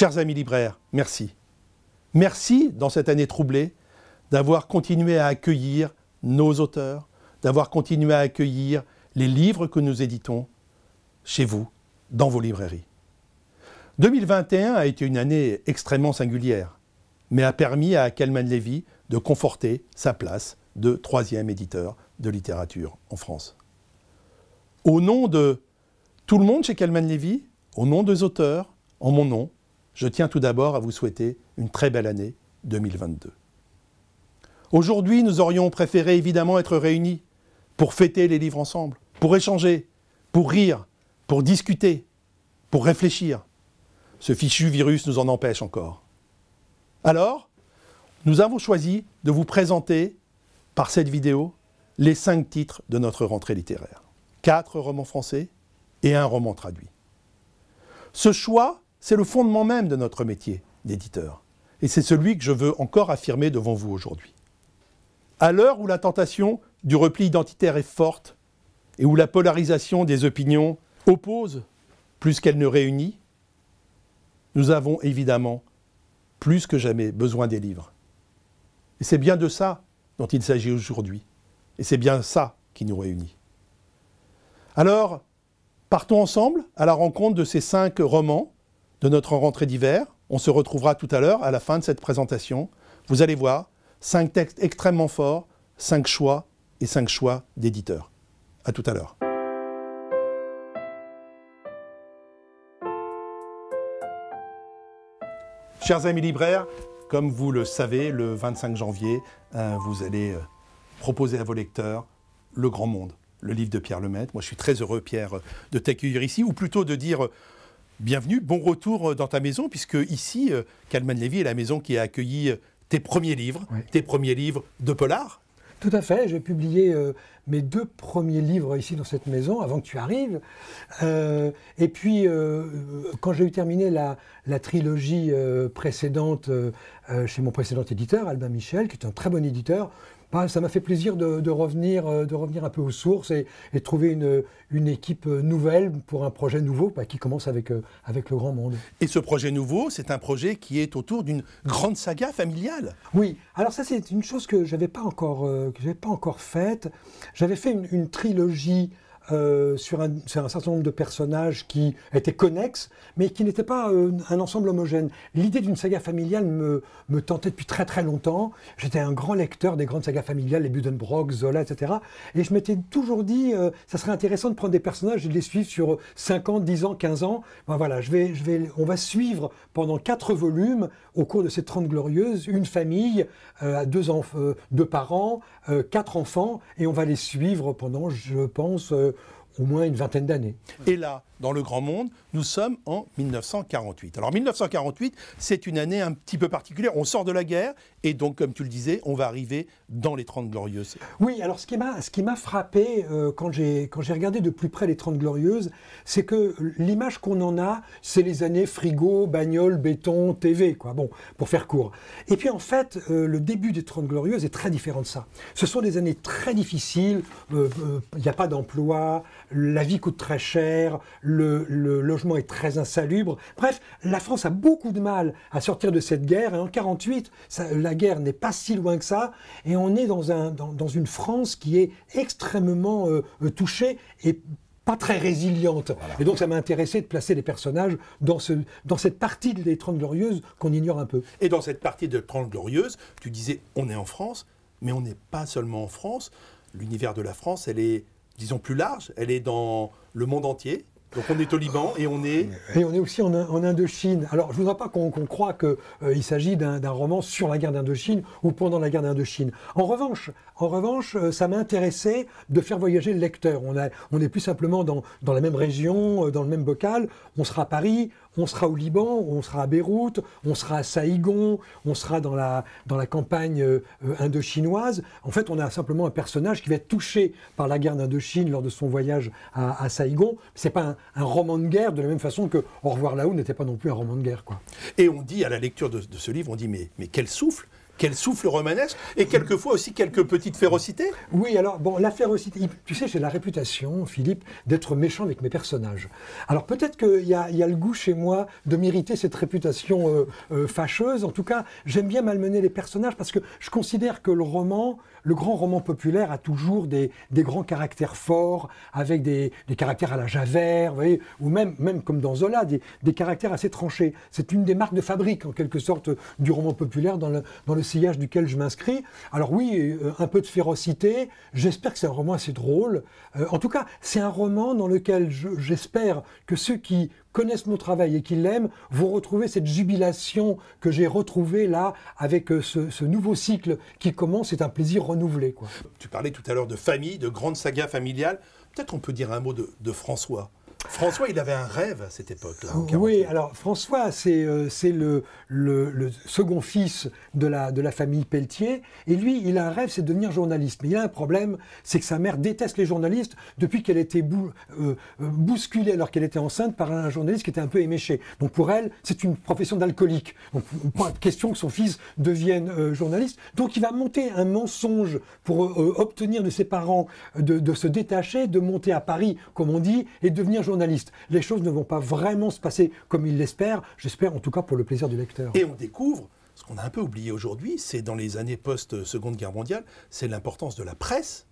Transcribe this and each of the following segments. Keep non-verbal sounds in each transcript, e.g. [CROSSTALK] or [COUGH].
Chers amis libraires, merci. Merci, dans cette année troublée, d'avoir continué à accueillir nos auteurs, d'avoir continué à accueillir les livres que nous éditons chez vous, dans vos librairies. 2021 a été une année extrêmement singulière, mais a permis à Kalman Levy de conforter sa place de troisième éditeur de littérature en France. Au nom de tout le monde chez Kalman Levy, au nom des auteurs, en mon nom, je tiens tout d'abord à vous souhaiter une très belle année 2022. Aujourd'hui, nous aurions préféré évidemment être réunis pour fêter les livres ensemble, pour échanger, pour rire, pour discuter, pour réfléchir. Ce fichu virus nous en empêche encore. Alors, nous avons choisi de vous présenter, par cette vidéo, les cinq titres de notre rentrée littéraire. Quatre romans français et un roman traduit. Ce choix c'est le fondement même de notre métier d'éditeur. Et c'est celui que je veux encore affirmer devant vous aujourd'hui. À l'heure où la tentation du repli identitaire est forte et où la polarisation des opinions oppose plus qu'elle ne réunit, nous avons évidemment plus que jamais besoin des livres. Et c'est bien de ça dont il s'agit aujourd'hui. Et c'est bien ça qui nous réunit. Alors, partons ensemble à la rencontre de ces cinq romans de notre rentrée d'hiver. On se retrouvera tout à l'heure à la fin de cette présentation. Vous allez voir, cinq textes extrêmement forts, cinq choix et cinq choix d'éditeurs. À tout à l'heure. Chers amis libraires, comme vous le savez, le 25 janvier, euh, vous allez euh, proposer à vos lecteurs Le Grand Monde, le livre de Pierre Lemaitre. Moi, je suis très heureux, Pierre, euh, de t'accueillir ici, ou plutôt de dire bienvenue, bon retour euh, dans ta maison, puisque ici, Calman euh, Levy est la maison qui a accueilli euh, tes premiers livres, tes premiers livres de polar. Tout à fait, j'ai publié mes deux premiers livres ici dans cette maison avant que tu arrives. Euh, et puis, euh, quand j'ai eu terminé la, trilogie euh, précédente chez mon précédent éditeur, Albin Michel, qui est un très bon éditeur, bah, ça m'a fait plaisir de, revenir, de revenir un peu aux sources et, trouver une, équipe nouvelle pour un projet nouveau bah, qui commence avec, le grand monde. Et ce projet nouveau, c'est un projet qui est autour d'une grande saga familiale. Oui, alors ça c'est une chose que je n'avais pas, encore, que pas encore faite. J'avais fait une, trilogie euh, sur, un, certain nombre de personnages qui étaient connexes, mais qui n'étaient pas euh, un ensemble homogène. L'idée d'une saga familiale me, tentait depuis très très longtemps. J'étais un grand lecteur des grandes sagas familiales, les Buddenbrock, Zola, etc. Et je m'étais toujours dit, euh, ça serait intéressant de prendre des personnages et de les suivre sur 5 ans, 10 ans, 15 ans. Ben voilà, je vais, je vais, on va suivre pendant 4 volumes au cours de ces 30 glorieuses, une famille à euh, deux, euh, deux parents, euh, quatre enfants, et on va les suivre pendant, je pense, au moins une vingtaine d'années. Et là, dans le grand monde, nous sommes en 1948. Alors 1948, c'est une année un petit peu particulière. On sort de la guerre et donc, comme tu le disais, on va arriver dans les 30 Glorieuses. Oui, alors ce qui m'a, ce qui m'a frappé euh, quand, j'ai, quand j'ai regardé de plus près les Trente Glorieuses, c'est que l'image qu'on en a, c'est les années frigo, bagnole, béton, TV, quoi. Bon, pour faire court. Et puis en fait, euh, le début des 30 Glorieuses est très différent de ça. Ce sont des années très difficiles, euh, il n'y a pas d'emploi, la vie coûte très cher, le, logement est très insalubre. Bref, la France a beaucoup de mal à sortir de cette guerre. Et hein. en 1948, la guerre n'est pas si loin que ça. Et on est dans, un, dans, une France qui est extrêmement euh, euh, touchée et pas très résiliente. Et donc ça m'a intéressé de placer les personnages dans, ce, dans cette partie de Trente Glorieuses qu'on ignore un peu. Et dans cette partie de Trente glorieuse tu disais on est en France, mais on n'est pas seulement en France. L'univers de la France, elle est, disons, plus large, elle est dans le monde entier, donc on est au Liban et on est... Et on est aussi en, Indochine. Alors je ne voudrais pas qu'on croie croit qu'il euh, s'agit d'un roman sur la guerre d'Indochine ou pendant la guerre d'Indochine. En revanche, en revanche euh, ça m'a intéressé de faire voyager le lecteur. On n'est plus simplement dans, la même région, euh, dans le même bocal. On sera à Paris, on sera au Liban, on sera à Beyrouth, on sera à Saïgon, on sera dans la, dans la campagne euh, indochinoise. En fait, on a simplement un personnage qui va être touché par la guerre d'Indochine lors de son voyage à, Saïgon. Ce n'est pas un, roman de guerre, de la même façon que Au revoir là-haut n'était pas non plus un roman de guerre. Quoi. Et on dit, à la lecture de, ce livre, on dit, mais, mais quel souffle quel souffle romanesque et quelquefois aussi quelques petites férocités. Oui, alors, bon, la férocité, tu sais, j'ai la réputation, Philippe, d'être méchant avec mes personnages. Alors peut-être qu'il y, y a, le goût chez moi de mériter cette réputation euh, euh, fâcheuse. En tout cas, j'aime bien malmener les personnages parce que je considère que le roman, le grand roman populaire a toujours des, grands caractères forts, avec des, caractères à la Javert, vous voyez, ou même, même comme dans Zola, des, caractères assez tranchés. C'est une des marques de fabrique, en quelque sorte, du roman populaire dans le, sillage duquel je m'inscris. Alors oui, euh, un peu de férocité, j'espère que c'est un roman assez drôle. Euh, en tout cas, c'est un roman dans lequel j'espère que ceux qui connaissent mon travail et qu'ils l'aiment vont retrouver cette jubilation que j'ai retrouvée là avec euh, ce, nouveau cycle qui commence. C'est un plaisir renouvelé. Tu parlais tout à l'heure de famille, de grande saga familiale. Peut-être on peut dire un mot de François. François, il avait un rêve à cette époque-là. Oui, alors François, c'est euh, le, le, second fils de la, de la famille Pelletier. Et lui, il a un rêve, c'est de devenir journaliste. Mais il a un problème, c'est que sa mère déteste les journalistes depuis qu'elle était euh, euh, bousculée alors qu'elle était enceinte par un journaliste qui était un peu éméché. Donc pour elle, c'est une profession d'alcoolique. Donc pas question que son fils devienne journaliste. Donc il va monter un mensonge pour obtenir de ses parents de, de se détacher, de monter à Paris, comme on dit, et devenir journaliste les choses ne vont pas vraiment se passer comme ils l'espèrent, j'espère en tout cas pour le plaisir du lecteur. Et on découvre ce qu'on a un peu oublié aujourd'hui, c'est dans les années post-Seconde Guerre mondiale, c'est l'importance de la presse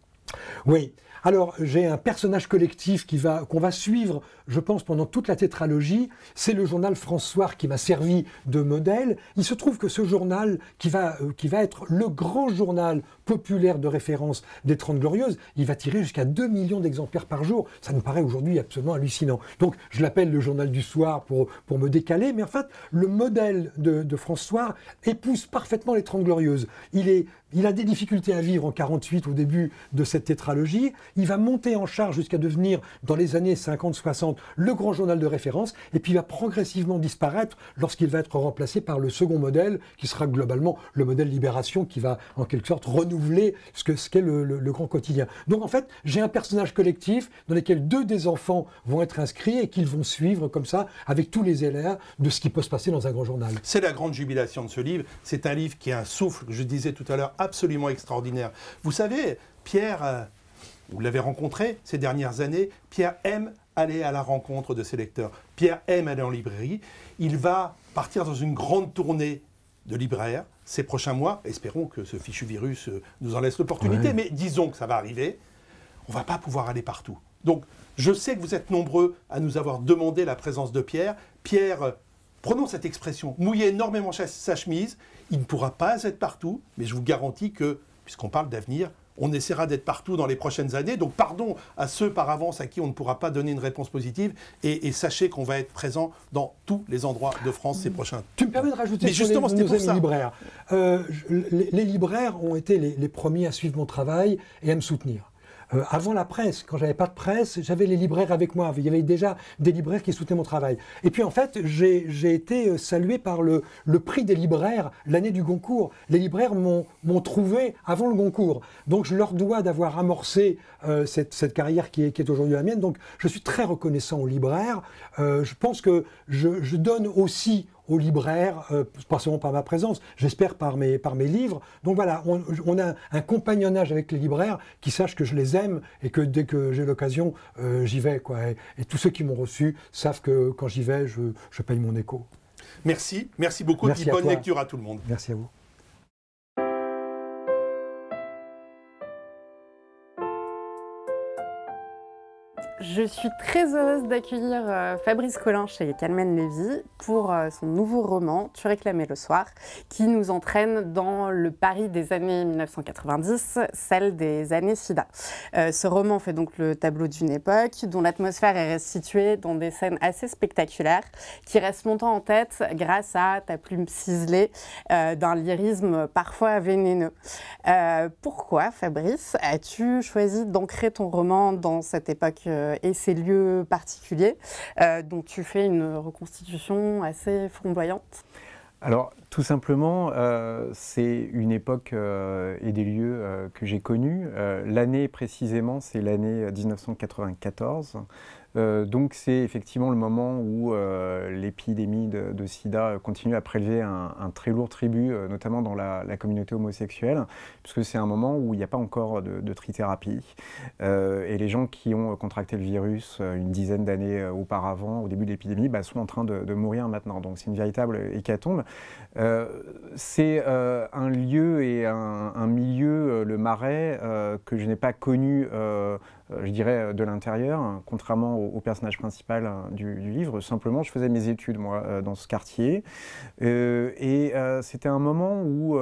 oui. Alors, j'ai un personnage collectif va, qu'on va suivre, je pense, pendant toute la tétralogie. C'est le journal François qui m'a servi de modèle. Il se trouve que ce journal, qui va, euh, qui va être le grand journal populaire de référence des Trente Glorieuses, il va tirer jusqu'à 2 millions d'exemplaires par jour. Ça nous paraît aujourd'hui absolument hallucinant. Donc, je l'appelle le journal du soir pour, pour me décaler, mais en fait, le modèle de, François épouse parfaitement les Trente Glorieuses. Il est il a des difficultés à vivre en 48 au début de cette tétralogie. Il va monter en charge jusqu'à devenir, dans les années 50-60, le grand journal de référence. Et puis il va progressivement disparaître lorsqu'il va être remplacé par le second modèle, qui sera globalement le modèle Libération, qui va en quelque sorte renouveler ce que ce qu'est le, grand quotidien. Donc en fait, j'ai un personnage collectif dans lequel deux des enfants vont être inscrits et qu'ils vont suivre comme ça avec tous les élèves de ce qui peut se passer dans un grand journal. C'est la grande jubilation de ce livre. C'est un livre qui a un souffle, je disais tout à l'heure, absolument extraordinaire. Vous savez, Pierre, euh, vous l'avez rencontré ces dernières années, Pierre aime aller à la rencontre de ses lecteurs. Pierre aime aller en librairie. Il va partir dans une grande tournée de libraires ces prochains mois. Espérons que ce fichu virus euh, nous en laisse l'opportunité, mais disons que ça va arriver. On ne va pas pouvoir aller partout. Donc, je sais que vous êtes nombreux à nous avoir demandé la présence de Pierre. Pierre euh, prenons cette expression, mouiller énormément sa chemise, il ne pourra pas être partout, mais je vous garantis que, puisqu'on parle d'avenir, on essaiera d'être partout dans les prochaines années. Donc pardon à ceux par avance à qui on ne pourra pas donner une réponse positive. Et, sachez qu'on va être présent dans tous les endroits de France ces prochains. Tu me permets de rajouter Mais justement, les, pour libraires. Euh, les, libraires ont été les premiers à suivre mon travail et à me soutenir. Euh, avant la presse, quand j'avais pas de presse, j'avais les libraires avec moi. Il y avait déjà des libraires qui soutenaient mon travail. Et puis en fait, j'ai été euh, salué par le, prix des libraires l'année du Goncourt. Les libraires m'ont trouvé avant le Goncourt. Donc je leur dois d'avoir amorcé euh, cette, carrière qui est, qui est aujourd'hui la mienne. Donc je suis très reconnaissant aux libraires. je pense que je donne aussi aux libraires, euh, pas seulement par ma présence, j'espère par mes, par mes livres. Donc voilà, on, a un compagnonnage avec les libraires qui sachent que je les aime et que dès que j'ai l'occasion, euh, j'y vais. Quoi. Et, tous ceux qui m'ont reçu savent que quand j'y vais, je, je, paye mon écho. Merci, merci beaucoup et bonne lecture à tout le monde. Merci à vous. Je suis très heureuse d'accueillir euh, Fabrice Collin chez Calmen Lévy pour euh, son nouveau roman Tu réclamais le soir, qui nous entraîne dans le Paris des années 1990, celle des années SIDA. Euh, ce roman fait donc le tableau d'une époque dont l'atmosphère est restituée dans des scènes assez spectaculaires qui restent montant en tête grâce à ta plume ciselée d'un lyrisme parfois vénéneux. pourquoi, Fabrice, as-tu choisi d'ancrer ton roman dans cette époque ces lieux particuliers. Euh, donc tu fais une reconstitution assez flamboyante. Alors, tout simplement, euh, c'est une époque euh, et des lieux euh, que j'ai connus. l'année précisément, c'est l'année 1994. donc c'est effectivement le moment où l'épidémie de, sida continue à prélever un, très lourd tribut, notamment dans la, communauté homosexuelle, puisque c'est un moment où il n'y a pas encore de, trithérapie. et les gens qui ont contracté le virus une dizaine d'années auparavant, au début de l'épidémie, bah, sont en train de, mourir maintenant. Donc c'est une véritable hécatombe. Euh, c'est euh, un lieu et un, milieu, euh, le Marais, que je n'ai pas connu je dirais, de l'intérieur, contrairement au, personnage principal hein, du, livre. Simplement, je faisais mes études, moi, dans ce quartier. et c'était un moment où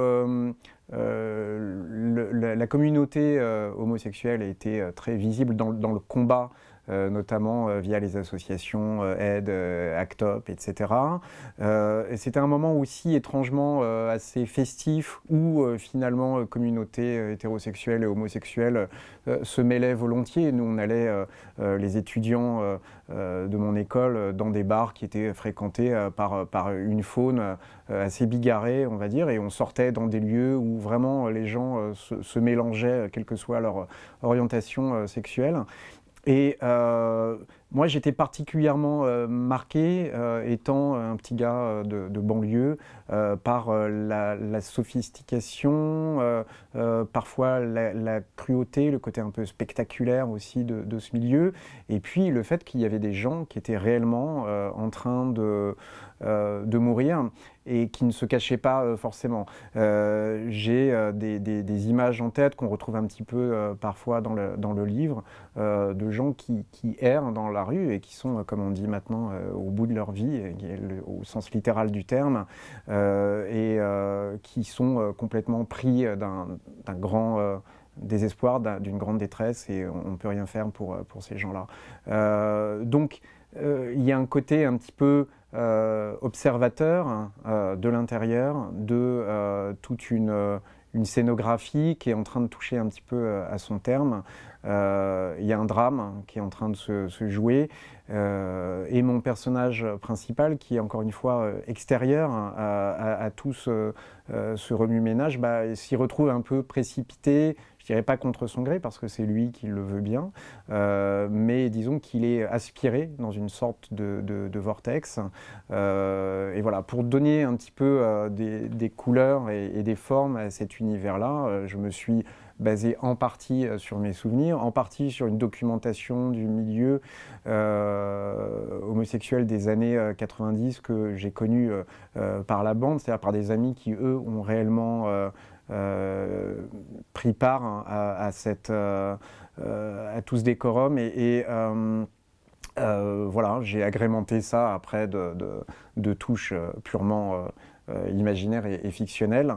la, communauté homosexuelle était très visible dans, dans le combat euh, notamment euh, via les associations euh, Aide, ACTOP, etc. C'était un moment aussi étrangement assez festif où finalement communautés hétérosexuelles et homosexuelles se mêlaient volontiers. Nous, on allait, les étudiants de mon école, dans des bars qui étaient fréquentés par, par une faune assez bigarrée, on va dire, et on sortait dans des lieux où vraiment les gens se mélangeaient, quelle que soit leur orientation sexuelle. Et euh, moi, j'étais particulièrement euh, marqué, euh, étant un petit gars de, banlieue, par la, sophistication, euh, parfois la, cruauté, le côté un peu spectaculaire aussi de, ce milieu, et puis le fait qu'il y avait des gens qui étaient réellement euh, en train de, euh, de mourir et qui ne se cachaient pas forcément. J'ai des, images en tête qu'on retrouve un petit peu parfois dans le, dans le livre de gens qui, errent dans la rue et qui sont, comme on dit maintenant, au bout de leur vie, au sens littéral du terme, et qui sont complètement pris d'un d'un grand euh, désespoir, d'une grande détresse, et on ne peut rien faire pour, euh, pour ces gens-là. Euh, donc, il y a un côté un petit peu observateur hein, de l'intérieur, de toute une une scénographie qui est en train de toucher un petit peu euh, à son terme. Euh, il y a un drame qui est en train de se, jouer. Euh, et mon personnage principal, qui est encore une fois extérieur hein, à, tout ce, remue-ménage, bah, s'y retrouve un peu précipité, je dirais pas contre son gré parce que c'est lui qui le veut bien, euh, mais disons qu'il est aspiré dans une sorte de, vortex. Euh, et voilà, pour donner un petit peu euh, des, couleurs et, des formes à cet univers-là, je me suis basé en partie sur mes souvenirs, en partie sur une documentation du milieu homosexuel des années 90 que j'ai connu par la bande, c'est-à-dire par des amis qui, eux, ont réellement... Euh, pris part hein, à, cette, euh, euh, à tout ce décorum et, voilà, j'ai agrémenté ça après de, touches purement imaginaires et, fictionnelles.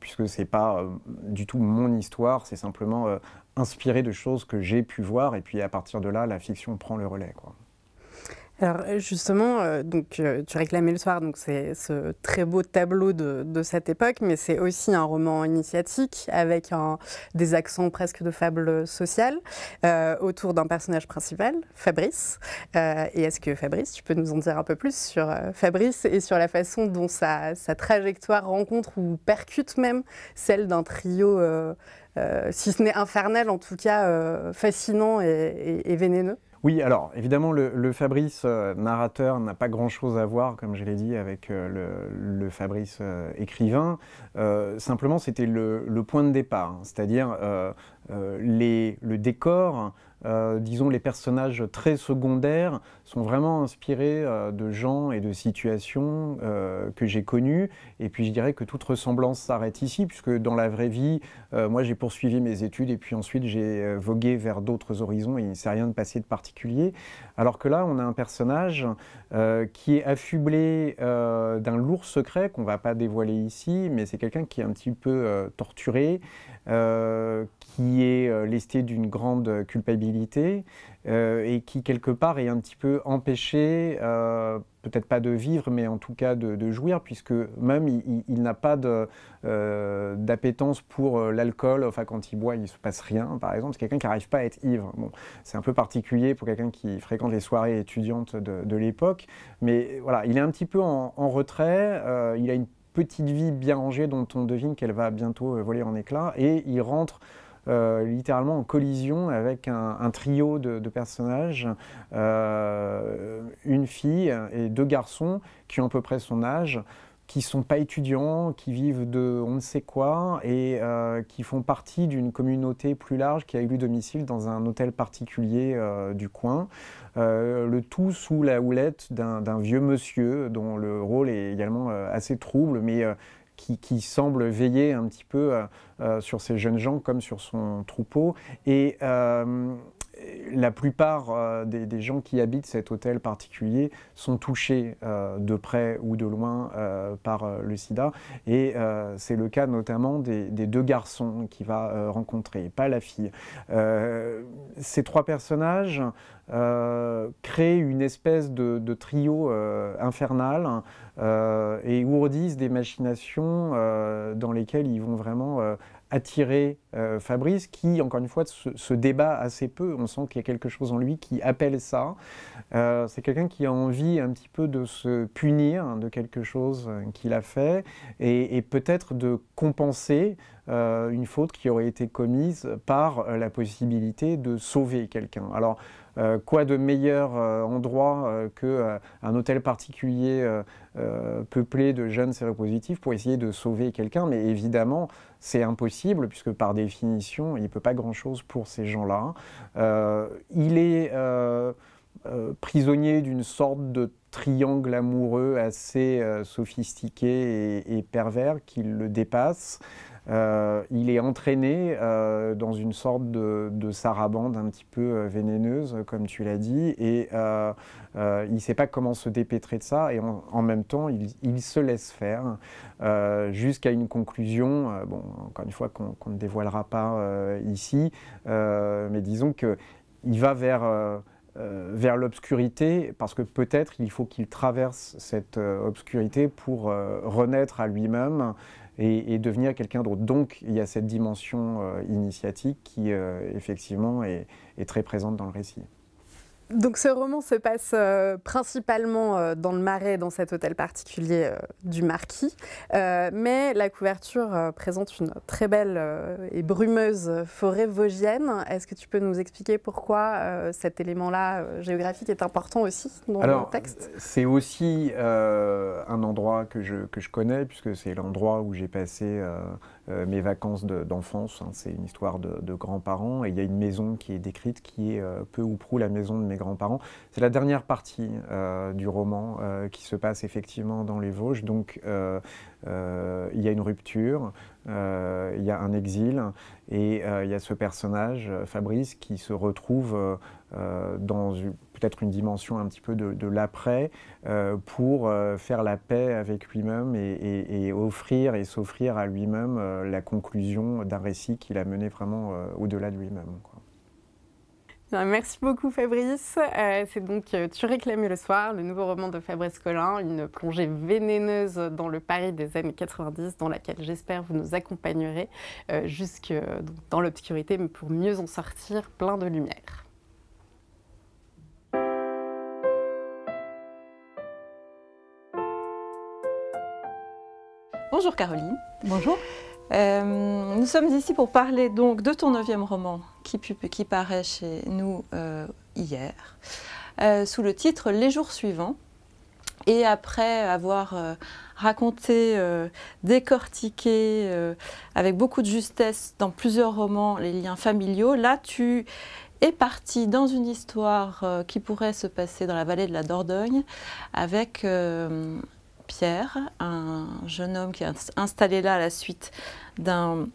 puisque ce n'est pas du tout mon histoire, c'est simplement inspiré de choses que j'ai pu voir, et puis à partir de là, la fiction prend le relais. Quoi. Alors euh, justement, euh, donc euh, tu réclamais le soir, donc c'est ce très beau tableau de, cette époque, mais c'est aussi un roman initiatique avec des accents presque de fable sociale autour d'un personnage principal, Fabrice. et est-ce que Fabrice, tu peux nous en dire un peu plus sur Fabrice et sur la façon dont sa, trajectoire rencontre ou percute même celle d'un trio, si ce n'est infernal en tout cas, fascinant et vénéneux oui, alors évidemment, le, Fabrice euh, narrateur n'a pas grand-chose à voir, comme je l'ai dit, avec euh, le, Fabrice euh, écrivain. simplement, c'était le, point de départ, hein. c'est-à-dire le décor euh, disons, les personnages très secondaires sont vraiment inspirés euh, de gens et de situations euh, que j'ai connues. Et puis je dirais que toute ressemblance s'arrête ici, puisque dans la vraie vie, moi j'ai poursuivi mes études et puis ensuite j'ai vogué vers d'autres horizons et il ne s'est rien de passé de particulier. Alors que là, on a un personnage qui est affublé d'un lourd secret qu'on ne va pas dévoiler ici, mais c'est quelqu'un qui est un petit peu torturé. Euh, qui est euh, lesté d'une grande culpabilité euh, et qui, quelque part, est un petit peu empêché, peut-être pas de vivre, mais en tout cas de, jouir, puisque même il, n'a pas d'appétence pour l'alcool. Enfin, quand il boit, il ne se passe rien, par exemple. C'est quelqu'un qui n'arrive pas à être ivre. Bon, c'est un peu particulier pour quelqu'un qui fréquente les soirées étudiantes de, l'époque, mais voilà, il est un petit peu en, en retrait, il a une petite vie bien rangée dont on devine qu'elle va bientôt euh, voler en éclats, et il rentre euh, littéralement en collision avec un, trio de, personnages, euh, une fille et deux garçons qui ont à peu près son âge, qui sont pas étudiants, qui vivent de on ne sait quoi et euh, qui font partie d'une communauté plus large qui a eu domicile dans un hôtel particulier euh, du coin. Euh, le tout sous la houlette d'un vieux monsieur dont le rôle est également assez trouble, mais qui, qui, semble veiller un petit peu sur ces jeunes gens comme sur son troupeau. Et la plupart euh, des, gens qui habitent cet hôtel particulier sont touchés euh, de près ou de loin euh, par le sida. Et c'est le cas notamment des, deux garçons qu'il va rencontrer, pas la fille. ces trois personnages créent une espèce de, trio infernal et ourdissent des machinations dans lesquelles ils vont vraiment attirer euh, Fabrice, qui, encore une fois, se, débat assez peu. On sent qu'il y a quelque chose en lui qui appelle ça. Euh, c'est quelqu'un qui a envie un petit peu de se punir hein, de quelque chose euh, qu'il a fait et, peut-être de compenser une faute qui aurait été commise par la possibilité de sauver quelqu'un. Alors, euh, quoi de meilleur euh, endroit euh, que qu'un hôtel particulier peuplé de jeunes séropositifs pour essayer de sauver quelqu'un Mais évidemment, c'est impossible puisque par définition, il ne peut pas grand-chose pour ces gens-là. il est prisonnier d'une sorte de triangle amoureux assez sophistiqué et pervers qui le dépasse. Euh, il est entraîné euh, dans une sorte de, sarabande un petit peu euh, vénéneuse, comme tu l'as dit, et il ne sait pas comment se dépêtrer de ça, et en, même temps, il, se laisse faire jusqu'à une conclusion, encore une fois, qu'on ne dévoilera pas ici, mais disons qu'il va vers... l'obscurité, parce que peut-être il faut qu'il traverse cette obscurité pour renaître à lui-même et, devenir quelqu'un d'autre. Donc il y a cette dimension euh, initiatique qui euh, effectivement est très présente dans le récit. Donc ce roman se passe euh, principalement euh, dans le Marais, dans cet hôtel particulier euh, du Marquis, mais la couverture présente une très belle et brumeuse forêt vosgienne. Est-ce que tu peux nous expliquer pourquoi cet élément-là géographique est important aussi dans le texte C'est aussi un endroit que je, que je connais, puisque c'est l'endroit où j'ai passé euh, mes vacances d'enfance. Hein, c'est une histoire de, grands-parents. Et il y a une maison qui est décrite, qui est euh, peu ou prou la maison de mes grands-parents. C'est la dernière partie euh, du roman qui se passe effectivement dans les Vosges. Donc il y a une rupture, il y a un exil, et il y a ce personnage, Fabrice, qui se retrouve dans une peut-être une dimension un petit peu de, l'après euh, pour euh, faire la paix avec lui-même et, offrir et s'offrir à lui-même euh, la conclusion d'un récit qu'il a mené vraiment au-delà de lui-même. Ben, merci beaucoup Fabrice. C'est donc Tu réclames le soir, le nouveau roman de Fabrice Collin, une plongée vénéneuse dans le Paris des années 90, dans laquelle j'espère vous nous accompagnerez jusque dans l'obscurité, mais pour mieux en sortir plein de lumière. Bonjour Caroline. Bonjour. Euh, nous sommes ici pour parler donc de ton neuvième roman qui, qui paraît chez nous euh, hier, euh, sous le titre Les jours suivants. Et après avoir raconté, décortiqué avec beaucoup de justesse dans plusieurs romans les liens familiaux, là tu es parti dans une histoire qui pourrait se passer dans la vallée de la Dordogne avec Pierre, un jeune homme qui est installé là à la suite d'un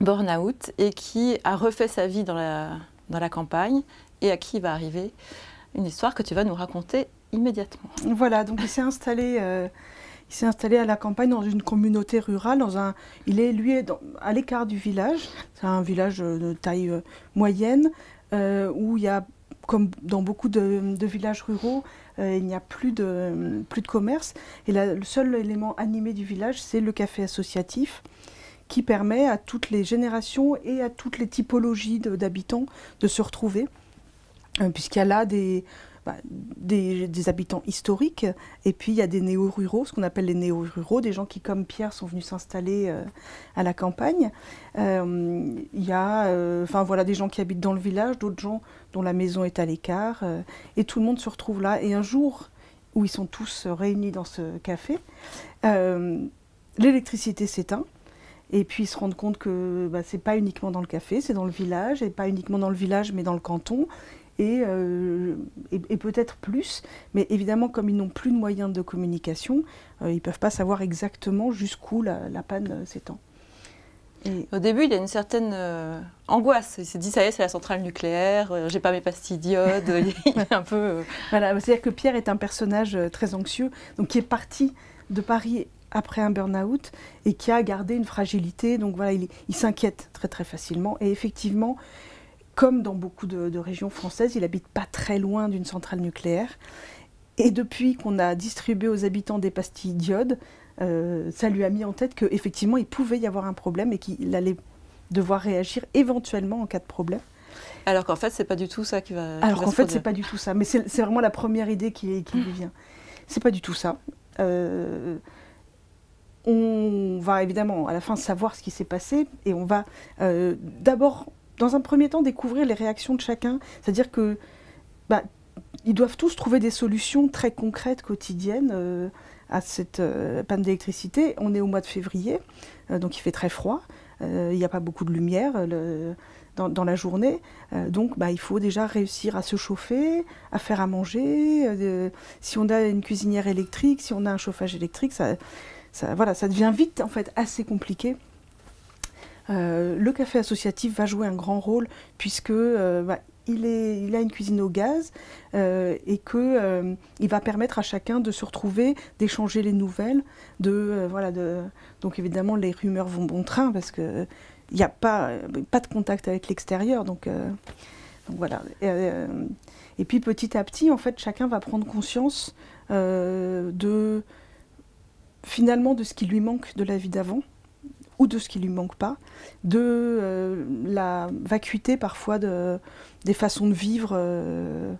burn-out et qui a refait sa vie dans la, dans la campagne et à qui va arriver une histoire que tu vas nous raconter immédiatement. Voilà, donc il s'est installé. Euh, il s'est installé à la campagne dans une communauté rurale. Dans un, il est, lui, à l'écart du village. C'est un village euh, de taille euh, moyenne où il y a, comme dans beaucoup de villages ruraux, euh, il n'y a plus de, euh, plus de commerce. Et le seul élément animé du village, c'est le café associatif qui permet à toutes les générations et à toutes les typologies d'habitants de, de se retrouver euh, puisqu'il y a là des, bah, des, habitants historiques, et puis il y a des néo-ruraux, ce qu'on appelle les néo-ruraux, des gens qui, comme Pierre, sont venus s'installer euh, à la campagne. Euh, il y a euh, enfin voilà, des gens qui habitent dans le village, d'autres gens dont la maison est à l'écart, et tout le monde se retrouve là. Et un jour où ils sont tous réunis dans ce café, l'électricité s'éteint. Et puis ils se rendent compte que bah, ce n'est pas uniquement dans le café, c'est dans le village, et pas uniquement dans le village, mais dans le canton. Euh, et, peut-être plus, mais évidemment comme ils n'ont plus de moyens de communication, euh, ils ne peuvent pas savoir exactement jusqu'où la, panne euh, s'étend. Au début, il y a une certaine angoisse. Il s'est dit, ça y est, c'est la centrale nucléaire, j'ai pas mes pastilles d'iode. [LAUGHS] un peu. Voilà, bah, c'est-à-dire que Pierre est un personnage très anxieux, donc qui est parti de Paris après un burn-out et qui a gardé une fragilité. Donc voilà, il, il s'inquiète très très facilement. Et effectivement, comme dans beaucoup de, régions françaises, il habite pas très loin d'une centrale nucléaire. Et depuis qu'on a distribué aux habitants des pastilles diodes, euh, ça lui a mis en tête qu'effectivement, il pouvait y avoir un problème et qu'il allait devoir réagir éventuellement en cas de problème. Alors qu'en fait, c'est pas du tout ça qui va. Alors qu'en fait, c'est pas du tout ça. Mais c'est vraiment la première idée qui, qui lui vient. C'est pas du tout ça. Euh, on va évidemment à la fin savoir ce qui s'est passé et on va euh, d'abord dans un premier temps, découvrir les réactions de chacun. C'est-à-dire que bah, ils doivent tous trouver des solutions très concrètes, quotidiennes euh, à cette euh, panne d'électricité. On est au mois de février, euh, donc il fait très froid, il n'y a pas beaucoup de lumière dans, la journée, donc bah, il faut déjà réussir à se chauffer, à faire à manger. si on a une cuisinière électrique, si on a un chauffage électrique, ça, ça, voilà, ça devient vite en fait assez compliqué euh, le café associatif va jouer un grand rôle puisque euh, bah, il, est, il, a une cuisine au gaz euh, et qu'il va permettre à chacun de se retrouver, d'échanger les nouvelles, de voilà de donc évidemment les rumeurs vont bon train parce que il n'y a pas pas de contact avec l'extérieur donc, voilà. Et, et, puis petit à petit, en fait, chacun va prendre conscience de finalement de ce qui lui manque de la vie d'avant ou de ce qui lui manque pas, de euh, la vacuité parfois de, des façons de vivre euh,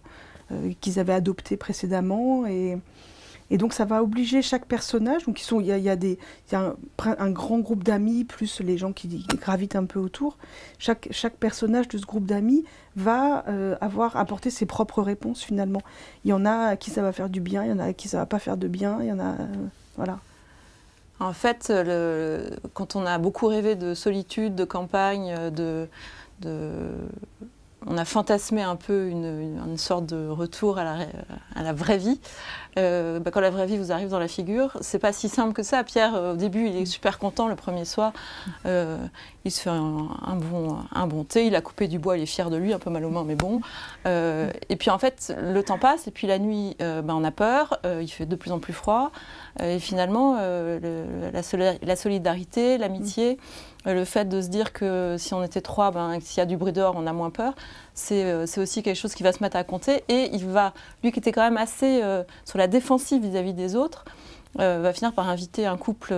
euh, qu'ils avaient adoptées précédemment. Et, et, donc ça va obliger chaque personnage. Donc il y a, y des, un, grand groupe d'amis plus les gens qui, gravitent un peu autour. Chaque, chaque personnage de ce groupe d'amis va avoir apporté ses propres réponses finalement. Il y en a qui ça va faire du bien, il y en a qui ça va pas faire de bien, il y en a voilà. En fait, euh, quand on a beaucoup rêvé de solitude, de campagne, euh, de, on a fantasmé un peu une, sorte de retour à la vraie vie. Euh, bah, quand la vraie vie vous arrive dans la figure, c'est pas si simple que ça. Pierre, euh, au début, il est super content le premier soir. Euh, il se fait un, bon, un bon thé, il a coupé du bois, il est fier de lui, un peu mal au mains, mais bon. et puis en fait, le temps passe, et puis la nuit, bah, on a peur, il fait de plus en plus froid. et finalement, la, solidarité, l'amitié, le fait de se dire que si on était trois, ben, s'il y a du bruit dehors, on a moins peur. Euh, c'est aussi quelque chose qui va se mettre à compter. Et il va, lui qui était quand même assez euh, sur la défensive vis-à-vis des autres, euh, va finir par inviter un couple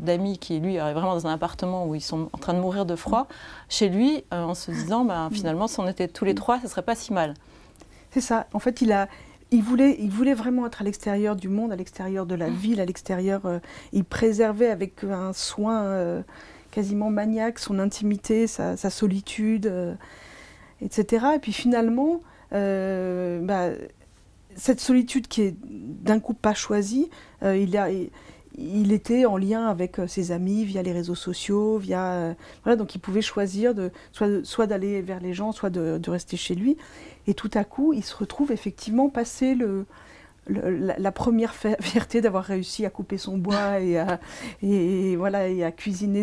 d'amis qui, lui, est vraiment dans un appartement où ils sont en train de mourir de froid, chez lui, en se disant, ben, finalement, si on était tous les trois, ça serait pas si mal. C'est ça. En fait, il a, il voulait, il voulait vraiment être à l'extérieur du monde, à l'extérieur de la mm. ville, à l'extérieur. il préservait avec un soin quasiment maniaque son intimité, sa, solitude. Et puis finalement, euh, bah, cette solitude qui est d'un coup pas choisie, euh, il, était en lien avec euh, ses amis via les réseaux sociaux, via voilà, donc il pouvait choisir de soit, d'aller vers les gens, soit de, de, rester chez lui. Et tout à coup, il se retrouve effectivement passé le la, première [LAUGHS] fierté d'avoir réussi à couper son bois et à, voilà, et à cuisiner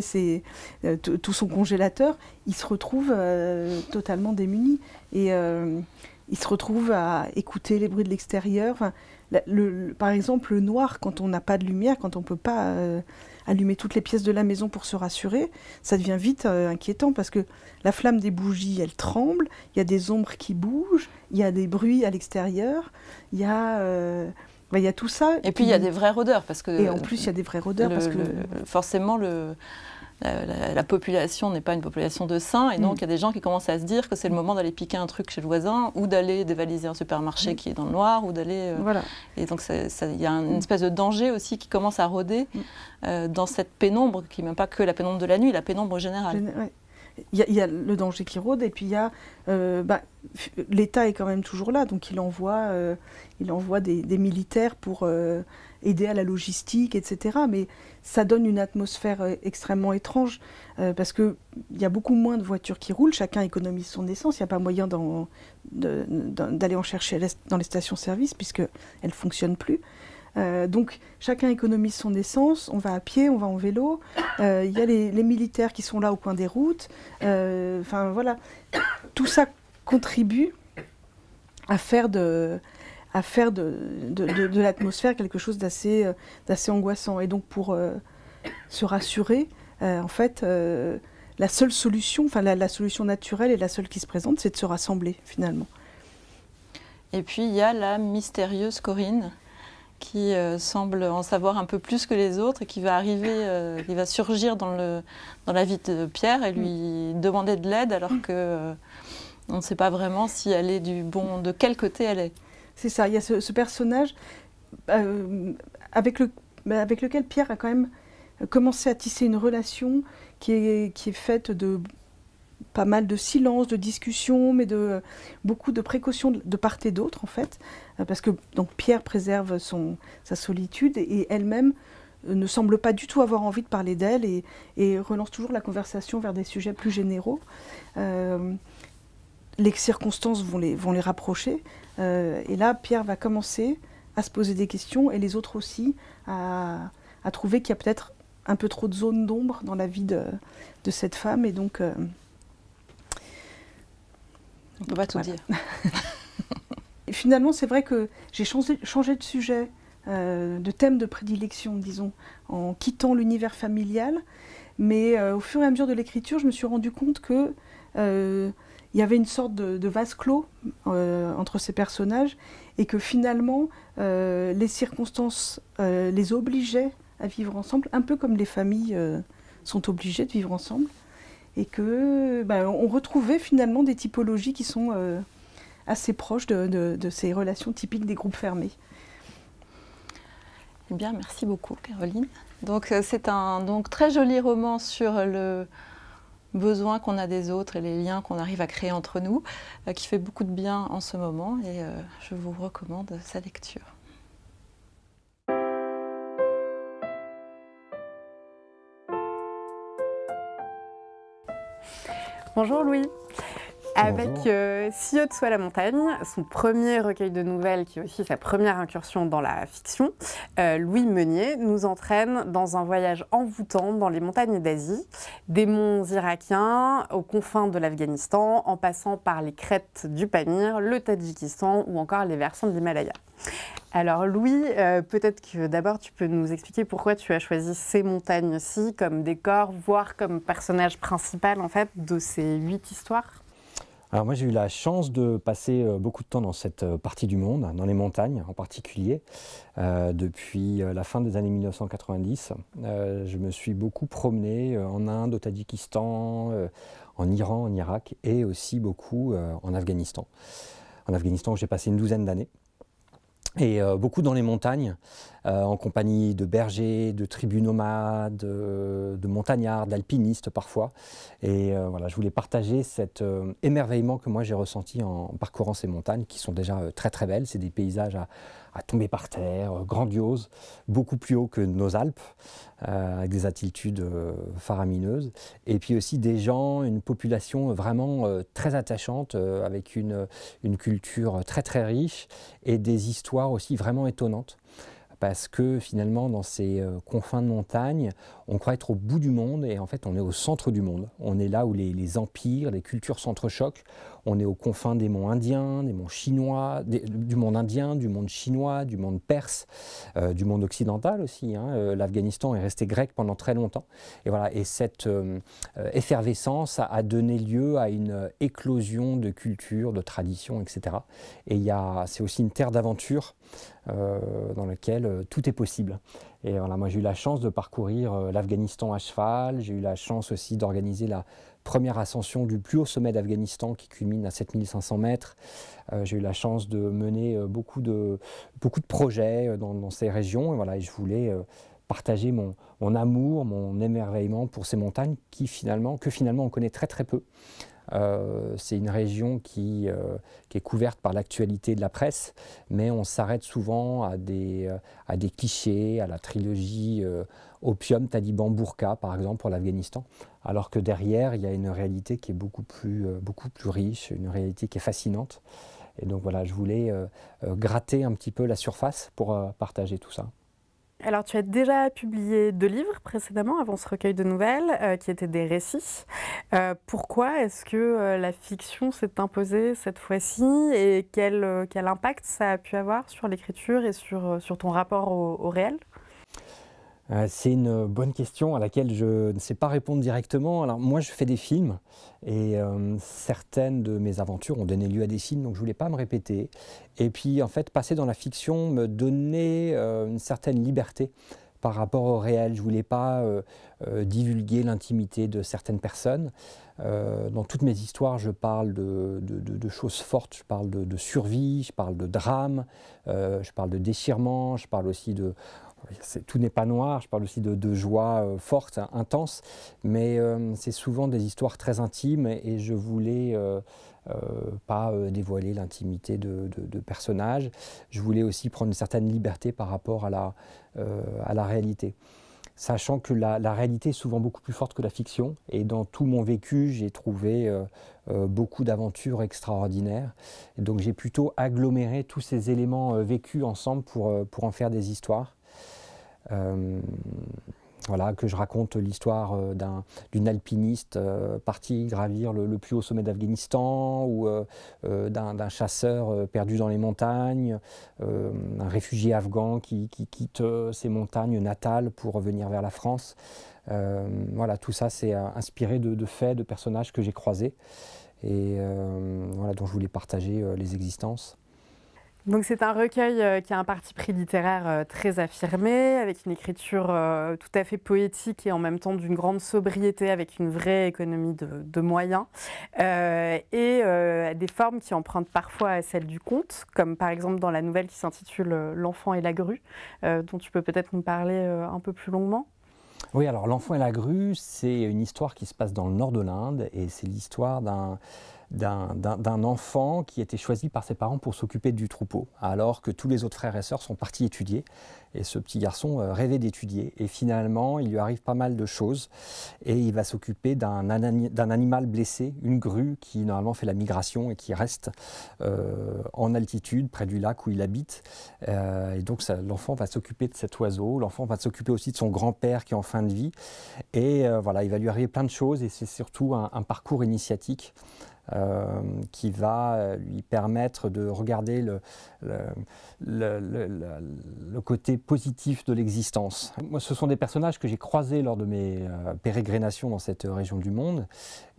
euh, tout son congélateur, il se retrouve euh, totalement démuni. Et euh, il se retrouve à écouter les bruits de l'extérieur. par exemple, le noir, quand on n'a pas de lumière, quand on ne peut pas allumer toutes les pièces de la maison pour se rassurer, ça devient vite euh, inquiétant parce que la flamme des bougies, elle tremble, il y a des ombres qui bougent, il y a des bruits à l'extérieur, il y a... Euh, il y a tout ça. Et puis il y a des vrais rôdeurs. parce que. Et en plus il y a des vrais rôdeurs. parce que. forcément le, la, population n'est pas une population de saints, et donc mm. il y a des gens qui commencent à se dire que c'est le moment d'aller piquer un truc chez le voisin, ou d'aller dévaliser un supermarché mm. qui est dans le noir, ou d'aller... Euh, voilà. Et donc il y a une mm. espèce de danger aussi qui commence à rôder euh, dans cette pénombre, qui n'est même pas que la pénombre de la nuit, la pénombre générale. Il y, a, le danger qui rôde et puis il y a euh, bah, l'État est quand même toujours là, donc il envoie, il envoie des, militaires pour aider à la logistique, etc. Mais ça donne une atmosphère euh, extrêmement étrange euh, parce qu'il y a beaucoup moins de voitures qui roulent, chacun économise son essence, il n'y a pas moyen d'aller en chercher dans les stations-service puisqu'elles ne fonctionnent plus. Euh, donc chacun économise son essence, on va à pied, on va en vélo, il y a les, les, militaires qui sont là au coin des routes, enfin voilà, tout ça contribue à faire de, à faire de, de, l'atmosphère quelque chose d'assez euh, angoissant. Et donc pour euh, se rassurer, euh, en fait, la seule solution, enfin la, solution naturelle et la seule qui se présente, c'est de se rassembler finalement. Et puis il y a la mystérieuse Corinne qui semble en savoir un peu plus que les autres et qui va arriver, qui va surgir dans, le, dans la vie de Pierre et lui mm. demander de l'aide alors mm. que on ne sait pas vraiment si elle est du bon, de quel côté elle est. C'est ça, il y a ce, personnage euh, bah, avec, lequel Pierre a quand même euh, commencé à tisser une relation qui est, faite de pas mal de silence, de discussion, mais de beaucoup de précautions de, part et d'autre en fait, euh, parce que donc Pierre préserve son, sa solitude et, elle-même ne semble pas du tout avoir envie de parler d'elle et, relance toujours la conversation vers des sujets plus généraux. les circonstances vont les, vont les rapprocher, euh, et là, Pierre va commencer à se poser des questions et les autres aussi à, trouver qu'il y a peut-être un peu trop de zones d'ombre dans la vie de, cette femme. Et donc. Euh, on va peut pas tout dire. [LAUGHS] et finalement, c'est vrai que j'ai changé, changé, de sujet, euh, de thème de prédilection, disons, en quittant l'univers familial. Mais au fur et à mesure de l'écriture, je me suis rendu compte que il y avait une sorte de, vase clos euh, entre ces personnages et que finalement euh, les circonstances euh, les obligeaient à vivre ensemble, un peu comme les familles sont obligées de vivre ensemble, et que ben, on retrouvait finalement des typologies qui sont assez proches de, ces relations typiques des groupes fermés. Eh bien, merci beaucoup, Caroline. Donc, c'est un donc, très joli roman sur le, besoin qu'on a des autres et les liens qu'on arrive à créer entre nous, euh, qui fait beaucoup de bien en ce moment et euh, je vous recommande sa lecture. Bonjour Louis avec euh, Si haut de la Montagne, son premier recueil de nouvelles, qui est aussi sa première incursion dans la fiction. Euh, Louis Meunier nous entraîne dans un voyage envoûtant dans les montagnes d'Asie, des monts irakiens aux confins de l'Afghanistan, en passant par les crêtes du Pamir, le Tadjikistan ou encore les versants de l'Himalaya. Alors Louis, euh, peut-être que d'abord tu peux nous expliquer pourquoi tu as choisi ces montagnes-ci comme décor, voire comme personnage principal en fait de ces huit histoires alors moi j'ai eu la chance de passer euh, beaucoup de temps dans cette euh, partie du monde, dans les montagnes en particulier. Euh, depuis la fin des années 1990, je me suis beaucoup promené en Inde, au Tadjikistan, en Iran, en Irak et aussi beaucoup en Afghanistan. En Afghanistan j'ai passé une douzaine d'années et euh, beaucoup dans les montagnes, euh, en compagnie de bergers, de tribus nomades, de, montagnards, d'alpinistes parfois. Et euh, voilà, je voulais partager cet émerveillement que moi j'ai ressenti en parcourant ces montagnes, qui sont déjà très très belles. C'est des paysages à, à tomber par terre, euh, grandiose, beaucoup plus haut que nos Alpes, euh, avec des altitudes euh, faramineuses. Et puis aussi des gens, une population vraiment très attachante, avec une, culture très très riche et des histoires aussi vraiment étonnantes parce que finalement, dans ces confins de montagne, on croit être au bout du monde et en fait, on est au centre du monde. On est là où les, les empires, les cultures s'entrechoquent, on est aux confins des monts indiens, des monts chinois, du monde indien, du monde chinois, du monde perse, euh, du monde occidental aussi. Hein. Euh, L'Afghanistan est resté grec pendant très longtemps. Et voilà, et cette euh, effervescence a, donné lieu à une éclosion de cultures, de traditions, etc. Et c'est aussi une terre d'aventure dans laquelle tout est possible. Et voilà, moi j'ai eu la chance de parcourir l'Afghanistan à cheval, j'ai eu la chance aussi d'organiser la première ascension du plus haut sommet d'Afghanistan qui culmine à 7500 mètres. Euh, j'ai eu la chance de mener euh, beaucoup de, beaucoup de projets euh, dans, ces régions et, voilà, je voulais partager mon, amour, mon émerveillement pour ces montagnes qui finalement, que finalement on connaît très très peu. c'est une région qui, est couverte par l'actualité de la presse, mais on s'arrête souvent à des, à des clichés, à la trilogie Opium, Taliban, Burqa, par exemple, pour l'Afghanistan alors que derrière, il y a une réalité qui est beaucoup plus, euh, beaucoup plus riche, une réalité qui est fascinante. Et donc voilà, je voulais euh, euh, gratter un petit peu la surface pour partager tout ça. Alors, tu as déjà publié deux livres précédemment, avant ce recueil de nouvelles, qui étaient des récits. pourquoi est-ce que la fiction s'est imposée cette fois-ci et quel, quel, impact ça a pu avoir sur l'écriture et sur, sur ton rapport au réel euh, c'est une euh, bonne question à laquelle je ne sais pas répondre directement. Alors moi, je fais des films et euh, certaines de mes aventures ont donné lieu à des films, donc je voulais pas me répéter. Et puis en fait, passer dans la fiction me donnait une certaine liberté par rapport au réel. Je voulais pas divulguer l'intimité de certaines personnes. dans toutes mes histoires, je parle de choses fortes, je parle de, survie, je parle de drame, je parle de déchirement, je parle aussi de tout n'est pas noir, je parle aussi de, de joie euh, forte, hein, intense, mais euh, c'est souvent des histoires très intimes et je voulais euh, pas dévoiler l'intimité de, personnages, je voulais aussi prendre une certaine liberté par rapport à la, réalité. Sachant que la, réalité est souvent beaucoup plus forte que la fiction, et dans tout mon vécu, j'ai trouvé beaucoup d'aventures extraordinaires. donc j'ai plutôt aggloméré tous ces éléments vécus ensemble pour en faire des histoires. Euh, voilà, que je raconte l'histoire euh, d'une alpiniste euh, partie gravir le, plus haut sommet d'Afghanistan, ou d'un chasseur perdu dans les montagnes, un réfugié afghan qui, quitte ses montagnes natales pour venir vers la France. voilà, tout ça c'est inspiré de, faits, de personnages que j'ai croisés et voilà, dont je voulais partager les existences. Donc c'est un recueil euh, qui a un parti pris littéraire euh, très affirmé, avec une écriture euh, tout à fait poétique et en même temps d'une grande sobriété, avec une vraie économie de, moyens, et des formes qui empruntent parfois à celles du conte, comme par exemple dans la nouvelle qui s'intitule L'enfant et la grue, dont tu peux peut-être nous parler un peu plus longuement. Oui, alors L'enfant et la grue, c'est une histoire qui se passe dans le nord de l'Inde, et c'est l'histoire d'un d'un enfant qui était choisi par ses parents pour s'occuper du troupeau, alors que tous les autres frères et sœurs sont partis étudier. Et ce petit garçon euh, rêvait d'étudier. Et finalement, il lui arrive pas mal de choses. Et il va s'occuper d'un animal blessé, une grue, qui normalement fait la migration et qui reste euh, en altitude, près du lac où il habite. Euh, et donc l'enfant va s'occuper de cet oiseau. L'enfant va s'occuper aussi de son grand-père qui est en fin de vie. Et voilà, il va lui arriver plein de choses. Et c'est surtout un parcours initiatique. Euh, qui va euh, lui permettre de regarder le, le, côté positif de l'existence. Moi, ce sont des personnages que j'ai croisés lors de mes euh, pérégrinations dans cette région du monde.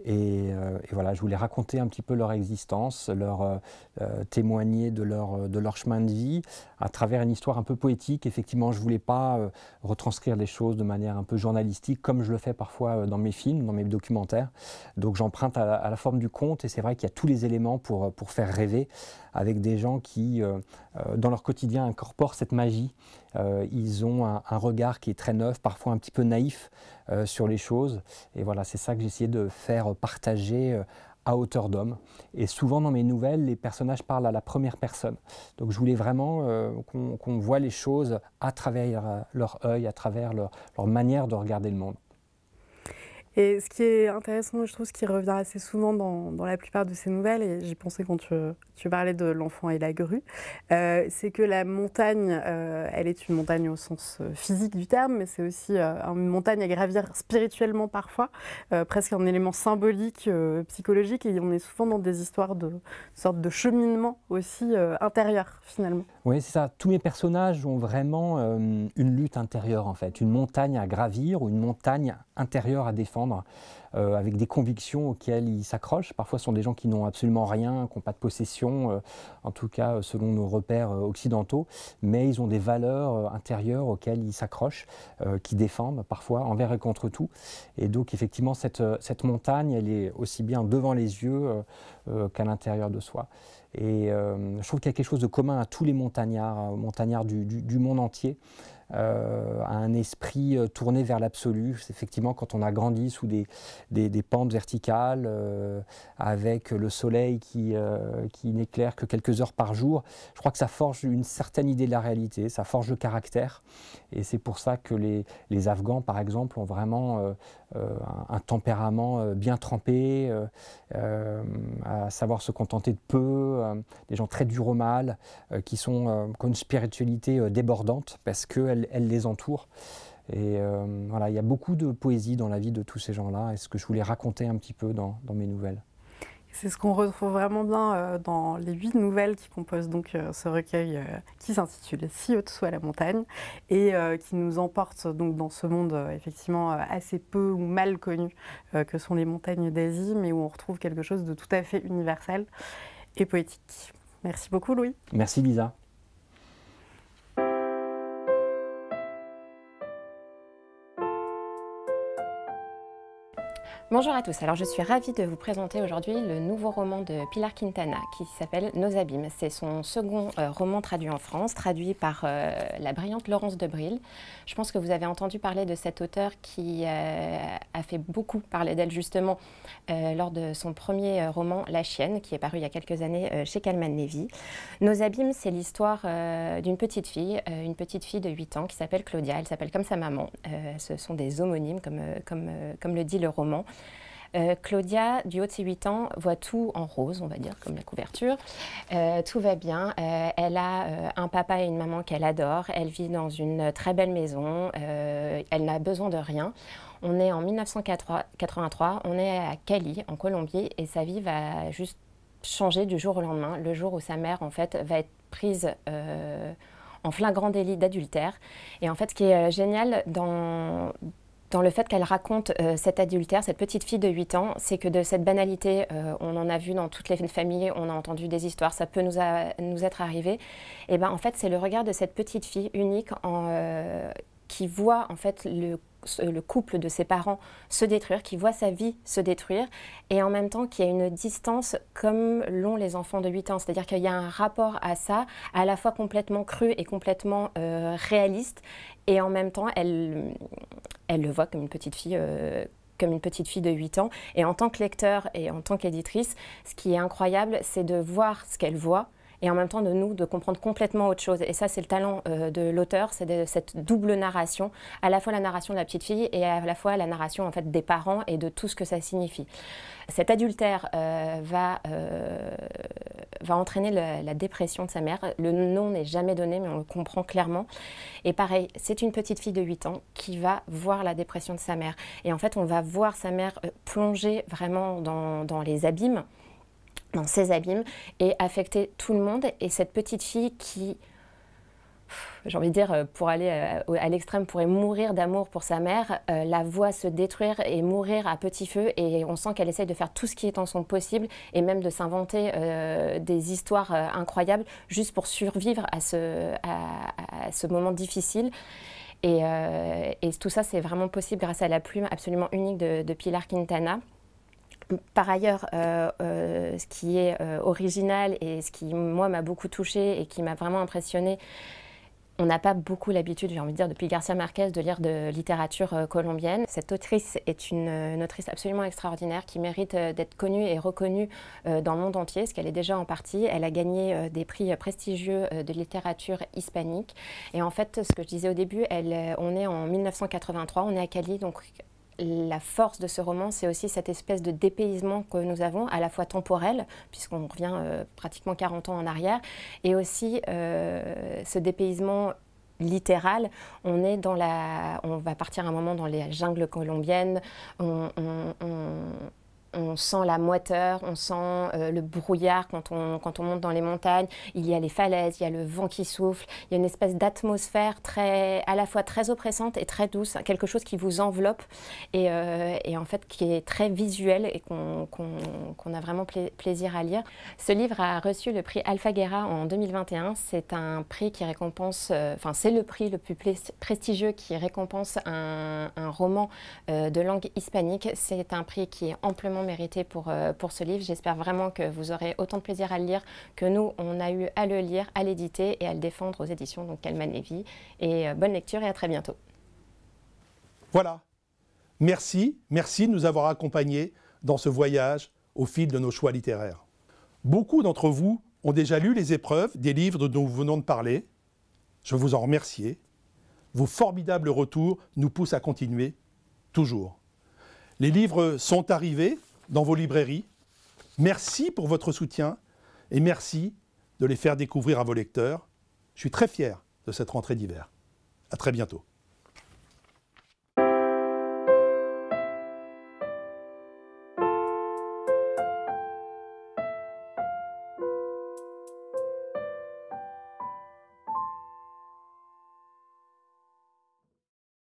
Et, voilà, je voulais raconter un petit peu leur existence, leur témoigner de leur, de leur chemin de vie à travers une histoire un peu poétique. Effectivement, je ne voulais pas retranscrire les choses de manière un peu journalistique comme je le fais parfois dans mes films, dans mes documentaires. Donc j'emprunte à la forme du conte et c'est vrai qu'il y a tous les éléments pour, euh, faire rêver avec des gens qui, euh, euh, dans leur quotidien, incorporent cette magie. ils ont un, regard qui est très neuf, parfois un petit peu naïf sur les choses. Et voilà, c'est ça que j'essayais de faire partager à hauteur d'homme. Et souvent dans mes nouvelles, les personnages parlent à la première personne. Donc je voulais vraiment qu'on voit les choses à travers leur œil, à travers leur manière de regarder le monde. Et ce qui est intéressant, je trouve, ce qui revient assez souvent dans, la plupart de ces nouvelles, et j'y pensais quand tu tu parlais de l'enfant et la grue, euh, c'est que la montagne, euh, elle est une montagne au sens euh, physique du terme, mais c'est aussi une montagne à gravir spirituellement parfois, presque un élément symbolique, psychologique, et on est souvent dans des histoires de sorte de cheminement aussi intérieur finalement. Oui, c'est ça. Tous mes personnages ont vraiment une lutte intérieure en fait, une montagne à gravir ou une montagne intérieure à défendre. Euh, avec des convictions auxquelles ils s'accrochent. Parfois, ce sont des gens qui n'ont absolument rien, qui n'ont pas de possession, euh, en tout cas euh, selon nos repères occidentaux, mais ils ont des valeurs intérieures auxquelles ils s'accrochent, qui défendent parfois envers et contre tout. Et donc, effectivement, cette, montagne, elle est aussi bien devant les yeux qu'à l'intérieur de soi. Et je trouve qu'il y a quelque chose de commun à tous les montagnards, montagnards du monde entier à euh, un esprit euh, tourné vers l'absolu. Effectivement, quand on a grandi sous des, pentes verticales, euh, avec le soleil qui, qui n'éclaire que quelques heures par jour, je crois que ça forge une certaine idée de la réalité, ça forge le caractère. Et c'est pour ça que les, Afghans, par exemple, ont vraiment euh, euh, un, tempérament euh, bien trempé, à savoir se contenter de peu, des gens très durs au mal, qui, sont, comme une spiritualité débordante parce qu'elle elle les entoure. Et voilà, il y a beaucoup de poésie dans la vie de tous ces gens-là, et ce que je voulais raconter un petit peu dans mes nouvelles. C'est ce qu'on retrouve vraiment bien euh, dans les huit nouvelles qui composent donc euh, ce recueil euh, qui s'intitule Si au-dessous la montagne et qui nous emporte donc dans ce monde effectivement assez peu ou mal connu que sont les montagnes d'Asie, mais où on retrouve quelque chose de tout à fait universel et poétique. Merci beaucoup Louis. Merci Lisa. Bonjour à tous, alors je suis ravie de vous présenter aujourd'hui le nouveau roman de Pilar Quintana qui s'appelle Nos abîmes. C'est son second euh, roman traduit en France, traduit par euh, la brillante Laurence Debril. Je pense que vous avez entendu parler de cette auteure qui euh, a fait beaucoup parler d'elle justement lors de son premier roman La chienne qui est paru il y a quelques années chez Calman Levy. Nos abîmes, c'est l'histoire d'une petite fille, une petite fille de 8 ans qui s'appelle Claudia, elle s'appelle comme sa maman. ce sont des homonymes comme, comme, comme le dit le roman. Euh, Claudia, du haut de ses 8 ans, voit tout en rose, on va dire, comme la couverture. Euh, tout va bien. Euh, elle a un papa et une maman qu'elle adore. Elle vit dans une très belle maison. elle n'a besoin de rien. On est en 1983, on est à Cali, en Colombie, et sa vie va juste changer du jour au lendemain, le jour où sa mère, en fait, va être prise en flagrant délit d'adultère. Et en fait, ce qui est génial dans, dans le fait qu'elle raconte cette euh, cet adultère, cette petite fille de 8 ans, c'est que de cette banalité, euh, on en a vu dans toutes les familles, on a entendu des histoires, ça peut nous, nous être arrivé. Et eh ben en fait, c'est le regard de cette petite fille unique en, euh, qui voit en fait le couple de ses parents se détruire, qui voit sa vie se détruire, et en même temps qu'il a une distance comme l'ont les enfants de 8 ans. C'est-à-dire qu'il y a un rapport à ça, à la fois complètement cru et complètement réaliste, et en même temps, elle, elle le voit comme une petite fille. Euh, comme une petite fille de 8 ans. Et en tant que lecteur et en tant qu'éditrice, ce qui est incroyable, c'est de voir ce qu'elle voit, et en même temps de nous de comprendre complètement autre chose. Et ça, c'est le talent euh, de l'auteur, c'est cette double narration, à la fois la narration de la petite fille et à la fois la narration en fait des parents et de tout ce que ça signifie. Cet adultère euh, va, euh, va entraîner la dépression de sa mère. Le nom n'est jamais donné, mais on le comprend clairement. Et pareil, c'est une petite fille de 8 ans qui va voir la dépression de sa mère. Et en fait, on va voir sa mère plonger vraiment dans, dans les abîmes dans ces abîmes et affecter tout le monde. Et cette petite fille qui, j'ai envie de dire, euh, pour aller euh, à l'extrême, pourrait mourir d'amour pour sa mère, euh, la voit se détruire et mourir à petit feu, et on sent qu'elle essaye de faire tout ce qui est en son possible, et même de s'inventer des histoires incroyables, juste pour survivre à ce, moment difficile. Et, tout ça, c'est vraiment possible grâce à la plume absolument unique de Pilar Quintana. Par ailleurs, euh, euh, ce qui est euh, original et ce qui, moi, m'a beaucoup touchée et qui m'a vraiment impressionnée, on n'a pas beaucoup l'habitude, j'ai envie de dire, depuis Garcia Marquez, de lire de littérature colombienne. Cette autrice est une, autrice absolument extraordinaire qui mérite d'être connue et reconnue dans le monde entier, ce qu'elle est déjà en partie. Elle a gagné des prix prestigieux de littérature hispanique. Et en fait, ce que je disais au début, on est en 1983, on est à Cali, donc la force de ce roman, c'est aussi cette espèce de dépaysement que nous avons, à la fois temporel, puisqu'on revient euh, pratiquement 40 ans en arrière, et aussi euh, ce dépaysement littéral, on est dans la, on va partir un moment dans les jungles colombiennes, on sent la moiteur, on sent euh, le brouillard quand on, quand on monte dans les montagnes, il y a les falaises, il y a le vent qui souffle, il y a une espèce d'atmosphère très, à la fois très oppressante et très douce, quelque chose qui vous enveloppe et, euh, en fait qui est très visuel et qu'on a vraiment plaisir à lire. Ce livre a reçu le prix Alfaguera en 2021, c'est un prix qui récompense, euh, enfin c'est le prix le plus prestigieux qui récompense un, un roman de langue hispanique, c'est un prix qui est amplement mérité pour, euh, pour ce livre. J'espère vraiment que vous aurez autant de plaisir à le lire que nous, on a eu à le lire, à l'éditer et à le défendre aux éditions donc Calman Levy. Et euh, bonne lecture et à très bientôt. Voilà. Merci, merci de nous avoir accompagnés dans ce voyage au fil de nos choix littéraires. Beaucoup d'entre vous ont déjà lu les épreuves des livres dont nous venons de parler. Je vous en remercie. Vos formidables retours nous poussent à continuer, toujours. Les livres sont arrivés, dans vos librairies. Merci pour votre soutien et merci de les faire découvrir à vos lecteurs. Je suis très fier de cette rentrée d'hiver. À très bientôt.